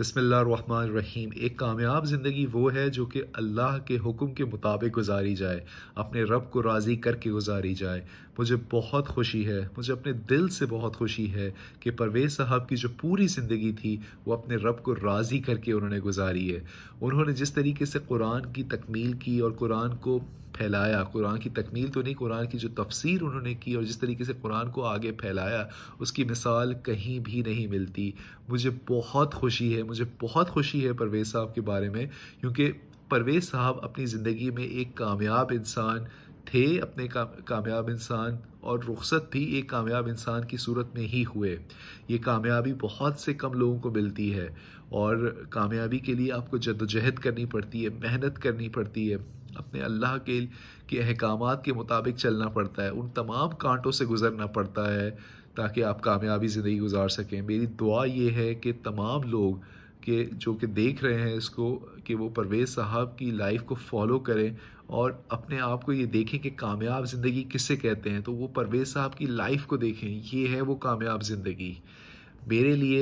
बसमीम एक कामयाब ज़िंदगी वो है जो कि अल्लाह के हुक्म के मुताबिक गुजारी जाए अपने रब को राज़ी करके गुजारी जाए मुझे बहुत खुशी है मुझे अपने दिल से बहुत खुशी है कि परवेज़ साहब की जो पूरी ज़िंदगी थी वो अपने रब को राज़ी करके उन्होंने गुजारी है उन्होंने जिस तरीके से कुरान की तकमील की और कुरान को फैलाया कुरान की तकमील तो नहीं कुरान की जो तफसीर उन्होंने की और जिस तरीके से कुरान को आगे फैलाया उसकी मिसाल कहीं भी नहीं मिलती मुझे बहुत खुशी है मुझे बहुत खुशी है परवेज़ साहब के बारे में क्योंकि परवेज़ साहब अपनी ज़िंदगी में एक कामयाब इंसान थे अपने का, कामयाब इंसान और रुखसत भी एक कामयाब इंसान की सूरत में ही हुए ये कामयाबी बहुत से कम लोगों को मिलती है और कामयाबी के लिए आपको जद्दोजहद करनी पड़ती है मेहनत करनी पड़ती है अपने अल्लाह के के अहकाम के मुताबिक चलना पड़ता है उन तमाम कांटों से गुजरना पड़ता है ताकि आप कामयाबी ज़िंदगी गुजार सकें मेरी दुआ ये है कि तमाम लोग के जो कि देख रहे हैं इसको कि वो परवेज़ साहब की लाइफ को फॉलो करें और अपने आप को ये देखें कि कामयाब ज़िंदगी किससे कहते हैं तो वो परवेज़ साहब की लाइफ को देखें ये है वो कामयाब ज़िंदगी मेरे लिए